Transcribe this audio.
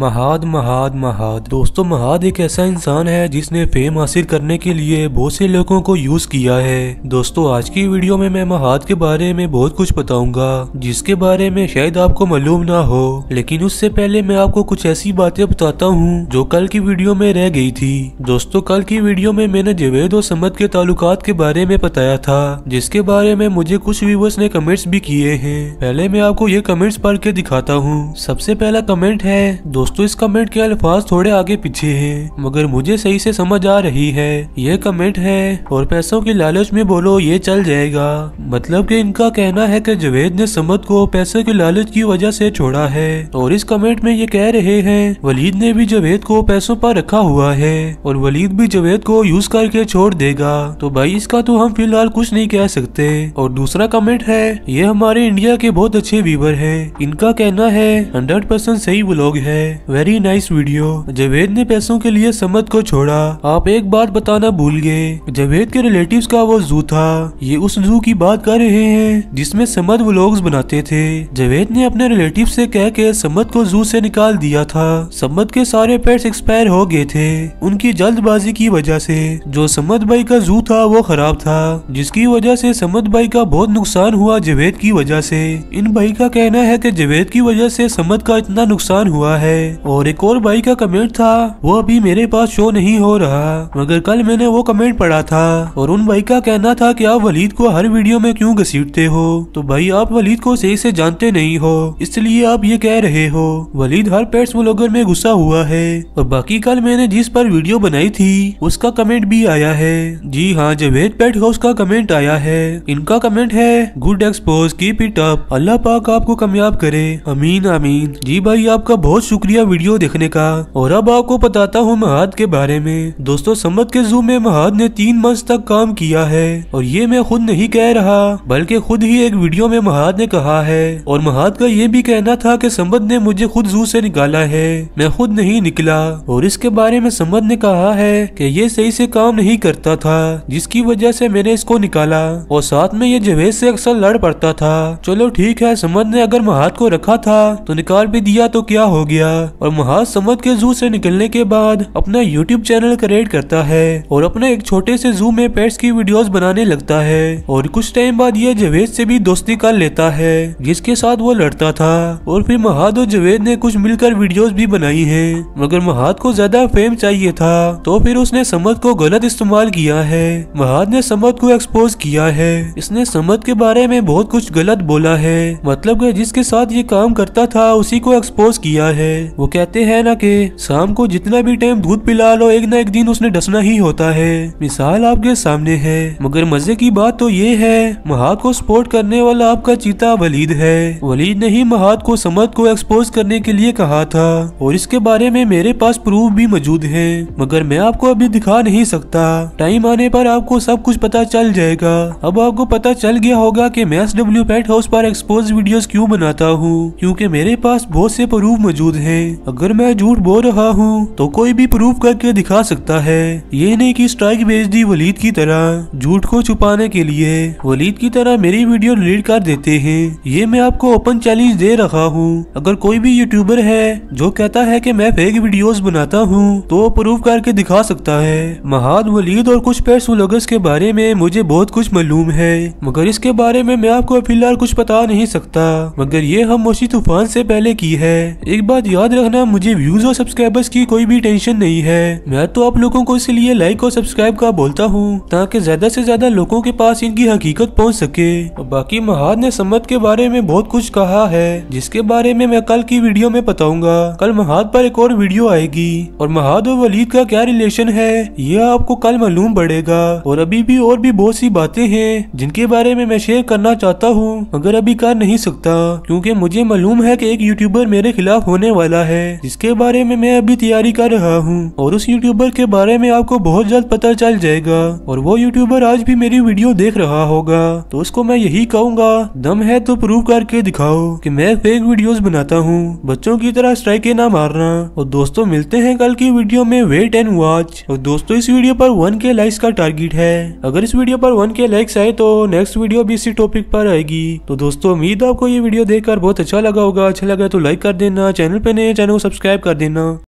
महाद महाद महाद दोस्तों महाद एक ऐसा इंसान है जिसने फेम हासिल करने के लिए बहुत से लोगों को यूज किया है दोस्तों आज की वीडियो में मैं महाद के बारे में बहुत कुछ बताऊंगा जिसके बारे में शायद आपको मालूम ना हो लेकिन उससे पहले मैं आपको कुछ ऐसी बातें बताता हूँ जो कल की वीडियो में रह गई थी दोस्तों कल की वीडियो में मैंने जवेद और समद के ताल्लुक के बारे में बताया था जिसके बारे में मुझे कुछ व्यूवर्स ने कमेंट्स भी किए हैं पहले मैं आपको ये कमेंट्स पढ़ के दिखाता हूँ सबसे पहला कमेंट है दोस्तों दोस्तों इस कमेंट के अल्फाज थोड़े आगे पीछे हैं मगर मुझे सही से समझ आ रही है ये कमेंट है और पैसों की लालच में बोलो ये चल जाएगा मतलब कि इनका कहना है कि जवेद ने समद को पैसे की लालच की वजह से छोड़ा है और इस कमेंट में ये कह रहे हैं वलीद ने भी जवेद को पैसों पर रखा हुआ है और वलीद भी जवेद को यूज करके छोड़ देगा तो भाई इसका तो हम फिलहाल कुछ नहीं कह सकते और दूसरा कमेंट है ये हमारे इंडिया के बहुत अच्छे व्यूवर है इनका कहना है हंड्रेड परसेंट सही ब्लॉग है वेरी नाइस वीडियो जवेद ने पैसों के लिए समद को छोड़ा आप एक बात बताना भूल गए जवेद के रिलेटिव का वो जू था ये उस जू की बात कर रहे हैं जिसमे समद व्लॉग्स बनाते थे जवेद ने अपने रिलेटिव से कह के समद को जू से निकाल दिया था समद के सारे पेट्स एक्सपायर हो गए थे उनकी जल्दबाजी की वजह से जो समद भाई का जू था वो खराब था जिसकी वजह से समद भाई का बहुत नुकसान हुआ जवेद की वजह से इन भाई का कहना है कि जवेद की वजह से समद का इतना नुकसान हुआ है है और एक और भाई का कमेंट था वो अभी मेरे पास शो नहीं हो रहा मगर कल मैंने वो कमेंट पढ़ा था और उन भाई का कहना था कि आप वलीद को हर वीडियो में क्यों घसीटते हो तो भाई आप वलीद को सही से जानते नहीं हो इसलिए आप ये कह रहे हो वलीद हर पेट्स व्लॉगर में गुस्सा हुआ है और बाकी कल मैंने जिस पर वीडियो बनाई थी उसका कमेंट भी आया है जी हाँ जवेद पेट हाउस का कमेंट आया है इनका कमेंट है good expose keep it up अल्लाह पाक आपको कामयाब करे अमीन अमीन जी भाई आपका बहुत शुक्रिया शुक्रिया वीडियो देखने का और अब आपको बताता हूँ महाद के बारे में दोस्तों सम्मत के जू में महाद ने तीन मंच तक काम किया है और ये मैं खुद नहीं कह रहा बल्कि खुद ही एक वीडियो में महाद ने कहा है और महाद का ये भी कहना था की सम्मत ने मुझे खुद जू ऐसी निकाला है मैं खुद नहीं निकला और इसके बारे में सम्मत ने कहा है की ये सही से काम नहीं करता था जिसकी वजह से मैंने इसको निकाला और साथ में ये जवेद ऐसी अक्सर लड़ पड़ता था चलो ठीक है समद ने अगर महाद को रखा था तो निकाल भी दिया तो क्या हो गया और महासमुद के जू से निकलने के बाद अपना यूट्यूब चैनल क्रिएट करता है और अपने एक छोटे से जू में पेट्स की वीडियोस बनाने लगता है और कुछ टाइम बाद यह जवेद से भी दोस्ती कर लेता है जिसके साथ वो लड़ता था और फिर महाद और जवेद ने कुछ मिलकर वीडियोस भी बनाई है मगर महाद को ज्यादा फेम चाहिए था तो फिर उसने समद को गलत इस्तेमाल किया है महाद ने समद को एक्सपोज किया है इसने समद के बारे में बहुत कुछ गलत बोला है मतलब जिसके साथ ये काम करता था उसी को एक्सपोज किया है वो कहते हैं ना कि शाम को जितना भी टाइम दूध पिला लो एक ना एक दिन उसने डसना ही होता है मिसाल आपके सामने है मगर मजे की बात तो ये है महाद को सपोर्ट करने वाला आपका चीता वलीद है वलीद ने ही महाद को समद को एक्सपोज करने के लिए कहा था और इसके बारे में मेरे पास प्रूफ भी मौजूद है मगर मैं आपको अभी दिखा नहीं सकता टाइम आने पर आपको सब कुछ पता चल जाएगा अब आपको पता चल गया होगा कि मैं एस डब्ल्यू पेट हाउस पर एक्सपोज वीडियोस क्यों बनाता हूँ क्योंकि मेरे पास बहुत से प्रूफ मौजूद हैं है अगर मैं झूठ बोल रहा हूँ तो कोई भी प्रूफ करके दिखा सकता है ये नहीं की स्ट्राइक भेज दी वलीद की तरह झूठ को छुपाने के लिए वलीद की तरह मेरी वीडियो डिलीट कर देते हैं ये मैं आपको ओपन चैलेंज दे रहा हूँ अगर कोई भी यूट्यूबर है जो कहता है कि मैं फेक वीडियोस बनाता हूँ तो प्रूफ करके दिखा सकता है महाद वलीद और कुछ पेट्स व्लॉगर्स के बारे में मुझे बहुत कुछ मालूम है मगर इसके बारे में मैं आपको फिलहाल कुछ बता नहीं सकता मगर ये हम मोशी तूफान से पहले की है एक बात याद याद रखना मुझे व्यूज और सब्सक्राइबर्स की कोई भी टेंशन नहीं है मैं तो आप लोगों को इसलिए लाइक और सब्सक्राइब का बोलता हूँ ताकि ज्यादा से ज्यादा लोगों के पास इनकी हकीकत पहुँच सके बाकी महाद ने सम्मत के बारे में बहुत कुछ कहा है जिसके बारे में मैं कल की वीडियो में बताऊंगा कल महाद पर एक और वीडियो आएगी और महाद और वलीद का क्या रिलेशन है यह आपको कल मालूम पड़ेगा और अभी भी और भी बहुत सी बातें हैं जिनके बारे में मैं शेयर करना चाहता हूँ मगर अभी कर नहीं सकता क्योंकि मुझे मालूम है कि एक यूट्यूबर मेरे खिलाफ होने वाला वाला है जिसके बारे में मैं अभी तैयारी कर रहा हूँ और उस यूट्यूबर के बारे में आपको बहुत जल्द पता चल जाएगा और वो यूट्यूबर आज भी मेरी वीडियो देख रहा होगा तो उसको मैं यही कहूँगा दम है तो प्रूव करके दिखाओ कि मैं फेक वीडियोस बनाता हूँ बच्चों की तरह स्ट्राइके ना मारना और दोस्तों मिलते हैं कल की वीडियो में वेट एंड वॉच और दोस्तों इस वीडियो पर वन के लाइक्स का टारगेट है अगर इस वीडियो पर वन के लाइक्स आए तो नेक्स्ट वीडियो भी इसी टॉपिक पर आएगी तो दोस्तों उम्मीद आपको ये वीडियो देखकर बहुत अच्छा लगा होगा अच्छा लगा तो लाइक कर देना चैनल पे मेरे चैनल को सब्सक्राइब कर देना